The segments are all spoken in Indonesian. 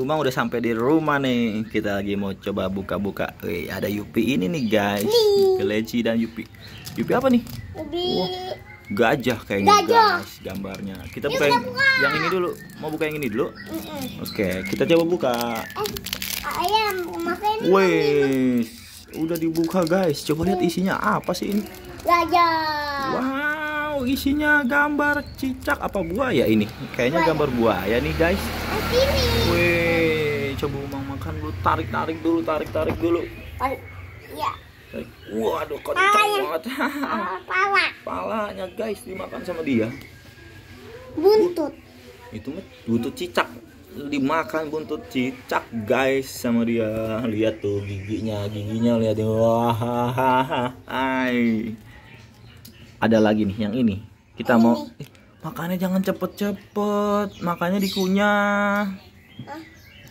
Rumah udah sampai di rumah nih. Kita lagi mau coba buka-buka. Wih, ada Yupi ini nih, guys. Keleci dan Yupi. Yupi apa nih? Yupi. Wow, gajah kayaknya, gajah. guys, gambarnya. Kita buka yang, buka yang ini dulu. Mau buka yang ini dulu? Mm -mm. Oke, kita coba buka. Eh, ayam, Wih, udah dibuka, guys. Coba lihat isinya apa sih ini? Gajah. Wah, isinya gambar cicak apa buaya ini kayaknya buaya. gambar buaya nih guys weh coba umang makan dulu tarik tarik dulu tarik iya. tarik dulu iya waduh kok cepat. Ya. banget pala palanya guys dimakan sama dia buntut itu mah buntut cicak dimakan buntut cicak guys sama dia lihat tuh giginya giginya lihat wah hai ada lagi nih yang ini kita mau makanya makannya jangan cepet-cepet makannya dikunyah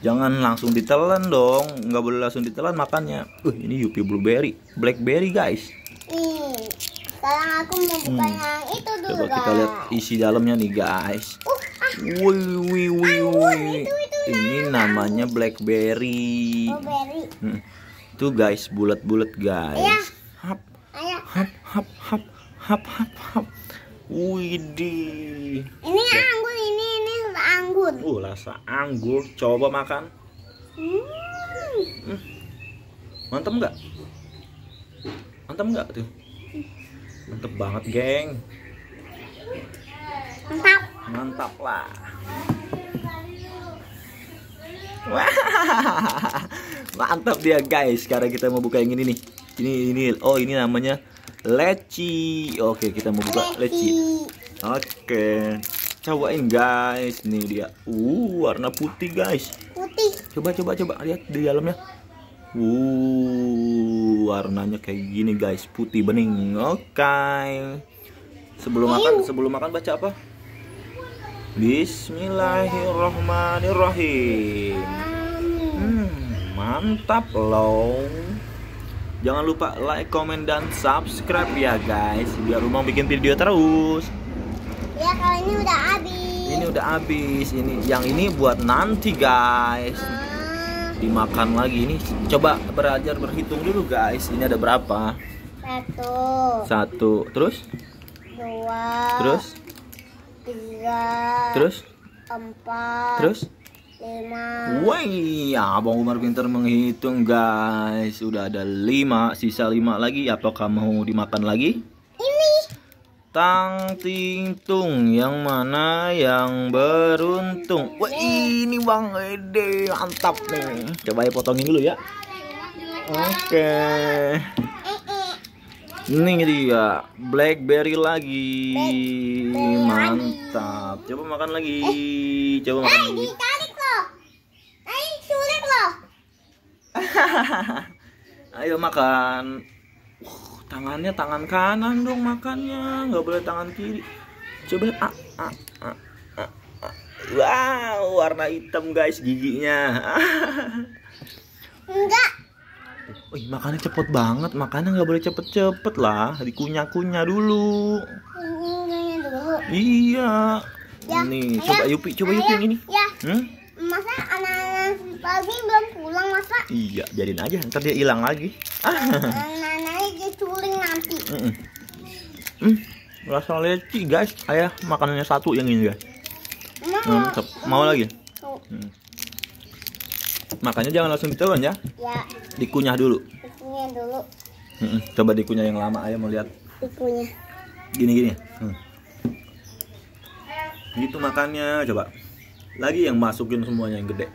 jangan langsung ditelan dong nggak boleh langsung ditelan makannya uh ini yupi blueberry blackberry guys nih sekarang aku mau hmm. buka yang itu dulu coba kita lihat isi dalamnya nih guys uh, ah. wui, wui, wui, ah, ini namanya blackberry, blackberry. Hmm. guys bulat-bulat guys iya hap hap hap widih ini anggur ini ini anggur uh rasa anggur coba makan hmm. hmm. mantep nggak mantap nggak tuh Mantep banget geng mantap mantap lah Wah, mantap dia guys. Sekarang kita mau buka yang ini nih. Ini ini oh ini namanya leci. Oke, kita mau buka leci. Oke. Cobain guys, nih dia. Uh, warna putih guys. Putih. Coba coba coba lihat di dalamnya. Uh, warnanya kayak gini guys, putih bening. Oke. Okay. Sebelum makan sebelum makan baca apa? Bismillahirrahmanirrahim. Hmm, mantap loh. Jangan lupa like, comment, dan subscribe ya guys Biar rumah bikin video terus Ya kalau ini udah habis Ini udah habis ini Yang ini buat nanti guys ah. Dimakan lagi ini Coba belajar berhitung dulu guys Ini ada berapa? Satu Satu Terus? Dua Terus? Tiga Terus? Empat Terus? 5 Woi, Abang Umar pintar menghitung guys Sudah ada lima, sisa lima lagi Apakah mau dimakan lagi? Ini Tang ting tung Yang mana yang beruntung Wah ini Bang Ede Mantap nih Coba ya potongin dulu ya Oke Ini dia Blackberry lagi Mantap Coba makan lagi Coba makan eh, lagi ayo makan uh, tangannya tangan kanan dong makannya nggak boleh tangan kiri coba ah, ah, ah, ah, ah. wow warna hitam guys giginya enggak Wih, makannya cepet banget, makannya nggak boleh cepet-cepet lah, dikunyah-kunyah dulu. Kunyah dulu. Iya. Ya, Nih, ya, coba Yupi, coba ya, Yupi yang ya. ini. Ya. Hmm? Masa Iya, jadiin aja. Ntar dia hilang lagi. Ah. Nananya nanti. Mm -mm. Hmm, rasa leci guys. Ayah makanannya satu yang ini guys. Mau, nah, hmm, mau lagi? Hmm. Makanya jangan langsung ditelan ya. Ya. Dikunyah dulu. Dikunyah dulu. Hmm, coba dikunyah yang lama ayah mau lihat. Dikunyah. Gini gini. Hmm. Gitu makannya coba. Lagi yang masukin semuanya yang gede.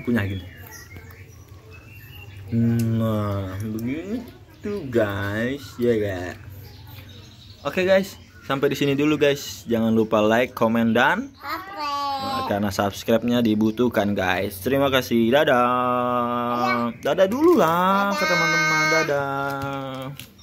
Dikunyah gini. Nah, begitu guys, ya gak? Oke okay, guys, sampai di sini dulu guys. Jangan lupa like, comment dan nah, karena subscribe-nya dibutuhkan guys. Terima kasih. Dadah. Dadah dulu lah dadah. ke teman-teman. Dadah.